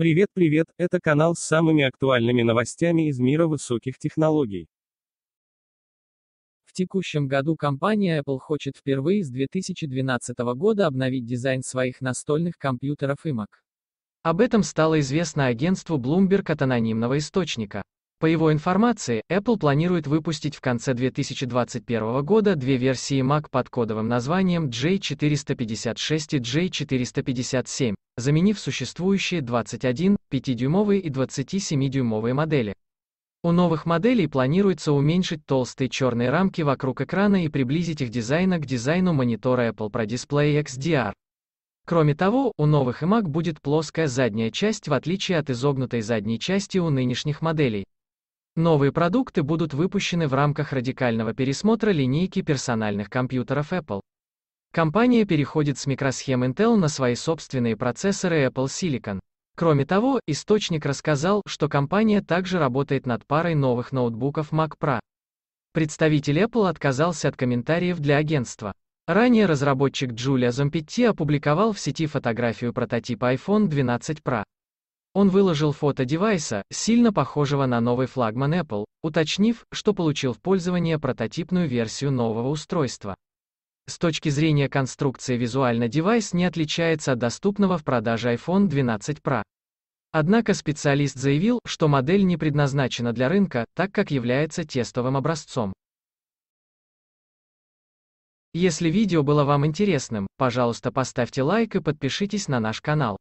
Привет, привет, это канал с самыми актуальными новостями из мира высоких технологий. В текущем году компания Apple хочет впервые с 2012 года обновить дизайн своих настольных компьютеров и Mac. Об этом стало известно агентству Bloomberg от анонимного источника. По его информации, Apple планирует выпустить в конце 2021 года две версии Mac под кодовым названием J456 и J457, заменив существующие 21, 5-дюймовые и 27-дюймовые модели. У новых моделей планируется уменьшить толстые черные рамки вокруг экрана и приблизить их дизайна к дизайну монитора Apple Pro Display XDR. Кроме того, у новых iMac будет плоская задняя часть в отличие от изогнутой задней части у нынешних моделей, Новые продукты будут выпущены в рамках радикального пересмотра линейки персональных компьютеров Apple. Компания переходит с микросхем Intel на свои собственные процессоры Apple Silicon. Кроме того, источник рассказал, что компания также работает над парой новых ноутбуков Mac Pro. Представитель Apple отказался от комментариев для агентства. Ранее разработчик Джулия Зомпетти опубликовал в сети фотографию прототипа iPhone 12 Pro. Он выложил фото девайса, сильно похожего на новый флагман Apple, уточнив, что получил в пользование прототипную версию нового устройства. С точки зрения конструкции визуально девайс не отличается от доступного в продаже iPhone 12 Pro. Однако специалист заявил, что модель не предназначена для рынка, так как является тестовым образцом. Если видео было вам интересным, пожалуйста поставьте лайк и подпишитесь на наш канал.